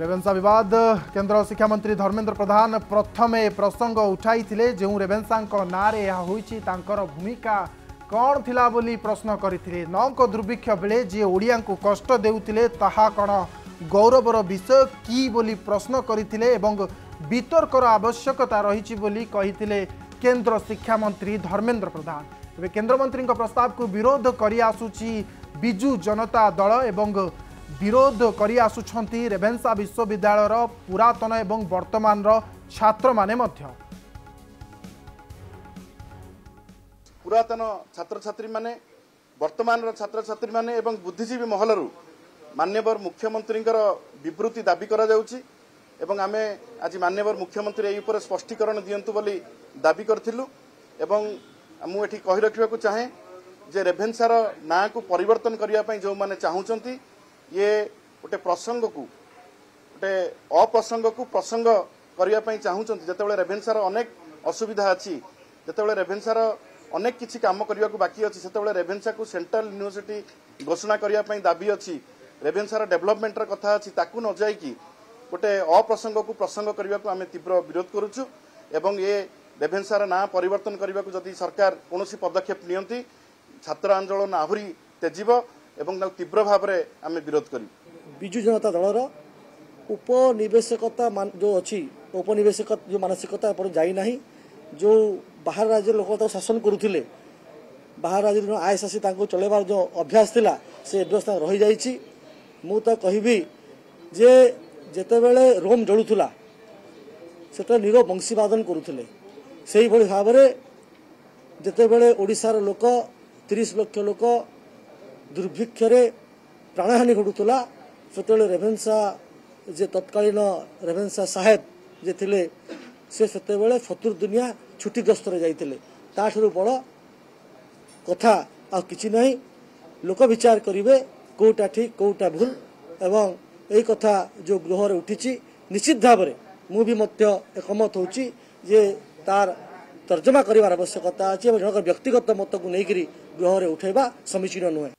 Ravenshaw ବିବାଦ କେନ୍ଦ୍ର ଶିକ୍ଷାମନ୍ତ୍ରୀ ଧର୍ମେନ୍ଦ୍ର ପ୍ରଧାନ ପ୍ରଥମେ ଏ ପ୍ରସଙ୍ଗ ଉଠାଇଥିଲେ ଯେଉଁ ରେଭେନ୍ସାଙ୍କ ନାଁରେ ଏହା ହୋଇଛି ତାଙ୍କର ଭୂମିକା କ'ଣ ଥିଲା ବୋଲି ପ୍ରଶ୍ନ କରିଥିଲେ ନଅଙ୍କ ଦୁର୍ଭିକ୍ଷ ବେଳେ ଯିଏ ଓଡ଼ିଆଙ୍କୁ କଷ୍ଟ ଦେଉଥିଲେ ତାହା କ'ଣ ଗୌରବର ବିଷୟ କି ବୋଲି ପ୍ରଶ୍ନ କରିଥିଲେ ଏବଂ ବିତର୍କର ଆବଶ୍ୟକତା ରହିଛି ବୋଲି କହିଥିଲେ କେନ୍ଦ୍ର ଶିକ୍ଷାମନ୍ତ୍ରୀ ଧର୍ମେନ୍ଦ୍ର ପ୍ରଧାନ ଏବେ କେନ୍ଦ୍ରମନ୍ତ୍ରୀଙ୍କ ପ୍ରସ୍ତାବକୁ ବିରୋଧ କରି ଆସୁଛି ବିଜୁ ଜନତା ଦଳ ଏବଂ ବିରୋଧ କରି ଆସୁଛନ୍ତି ରେଭେନ୍ସା ବିଶ୍ୱବିଦ୍ୟାଳୟର ପୁରାତନ ଏବଂ ବର୍ତ୍ତମାନର ଛାତ୍ରମାନେ ମଧ୍ୟ ପୁରାତନ ଛାତ୍ରଛାତ୍ରୀମାନେ ବର୍ତ୍ତମାନର ଛାତ୍ରଛାତ୍ରୀମାନେ ଏବଂ ବୁଦ୍ଧିଜୀବୀ ମହଲରୁ ମାନ୍ୟବର ମୁଖ୍ୟମନ୍ତ୍ରୀଙ୍କର ବିବୃତ୍ତି ଦାବି କରାଯାଉଛି ଏବଂ ଆମେ ଆଜି ମାନ୍ୟବର ମୁଖ୍ୟମନ୍ତ୍ରୀ ଏହି ଉପରେ ସ୍ପଷ୍ଟୀକରଣ ଦିଅନ୍ତୁ ବୋଲି ଦାବି କରିଥିଲୁ ଏବଂ ମୁଁ ଏଠି କହି ରଖିବାକୁ ଚାହେଁ ଯେ ରେଭେନ୍ସାର ନାଁକୁ ପରିବର୍ତ୍ତନ କରିବା ପାଇଁ ଯେଉଁମାନେ ଚାହୁଁଛନ୍ତି ଇଏ ଗୋଟେ ପ୍ରସଙ୍ଗକୁ ଗୋଟେ ଅପ୍ରସଙ୍ଗକୁ ପ୍ରସଙ୍ଗ କରିବା ପାଇଁ ଚାହୁଁଛନ୍ତି ଯେତେବେଳେ ରେଭେନ୍ସାର ଅନେକ ଅସୁବିଧା ଅଛି ଯେତେବେଳେ ରେଭେନ୍ସାର ଅନେକ କିଛି କାମ କରିବାକୁ ବାକି ଅଛି ସେତେବେଳେ ରେଭେନ୍ସାକୁ ସେଣ୍ଟ୍ରାଲ ୟୁନିଭର୍ସିଟି ଘୋଷଣା କରିବା ପାଇଁ ଦାବି ଅଛି ରେଭେନ୍ସାର ଡେଭଲପମେଣ୍ଟର କଥା ଅଛି ତାକୁ ନ ଯାଇକି ଗୋଟେ ଅପ୍ରସଙ୍ଗକୁ ପ୍ରସଙ୍ଗ କରିବାକୁ ଆମେ ତୀବ୍ର ବିରୋଧ କରୁଛୁ ଏବଂ ଏ ରେଭେନ୍ସାର ନାଁ ପରିବର୍ତ୍ତନ କରିବାକୁ ଯଦି ସରକାର କୌଣସି ପଦକ୍ଷେପ ନିଅନ୍ତି ଛାତ୍ର ଆନ୍ଦୋଳନ ଆହୁରି ତେଜିବ এবং তাকে তীব্র ভাবে আমি বিরোধ করি বিজু জনতা দলর উপনিবেশকতা যে অছি উপনিবেশক যে মানসিকতা এপর্যন্ত যাই না যে বাহার রাজ্যের লোক তাকে শাসন করুলে ବାହାର ରାଜ୍ୟରୁ ଆଇଏସ୍ ଆସି ତାଙ୍କୁ ଚଳାଇବାର ଯେଉଁ ଅଭ୍ୟାସ ଥିଲା ସେ ଅଭ୍ୟାସ ରହିଯାଇଛି ମୁଁ ତ କହିବି ଯେ ଯେତେବେଳେ ରୋମ୍ ଜଳୁଥିଲା ସେତେବେଳେ ନିରବ ବଂଶୀବାଦନ କରୁଥିଲେ ସେହିଭଳି ଭାବରେ ଯେତେବେଳେ ଓଡ଼ିଶାର ଲୋକ ତିରିଶ ଲକ୍ଷ ଲୋକ ଦୁର୍ଭିକ୍ଷରେ ପ୍ରାଣହାନି ଘଟୁଥିଲା ସେତେବେଳେ ରେଭେନ୍ସା ଯେ ତତ୍କାଳୀନ ରେଭେନ୍ସା ସାହେବ ଯେ ଥିଲେ ସେ ସେତେବେଳେ ଫତୁର ଦୁନିଆ ଛୁଟିଗ୍ରସ୍ତରେ ଯାଇଥିଲେ ତାଠାରୁ ବଡ଼ କଥା ଆଉ କିଛି ନାହିଁ ଲୋକ ବିଚାର କରିବେ କେଉଁଟା ଠିକ୍ କେଉଁଟା ଭୁଲ ଏବଂ ଏହି କଥା ଯେଉଁ ଗୃହରେ ଉଠିଛି ନିଶ୍ଚିତ ଭାବରେ ମୁଁ ବି ମଧ୍ୟ ଏକମତ ହେଉଛି ଯେ ତାର ତର୍ଜମା କରିବାର ଆବଶ୍ୟକତା ଅଛି ଏବଂ ଜଣଙ୍କ ବ୍ୟକ୍ତିଗତ ମତକୁ ନେଇକରି ଗୃହରେ ଉଠାଇବା ସମୀଚୀନ ନୁହେଁ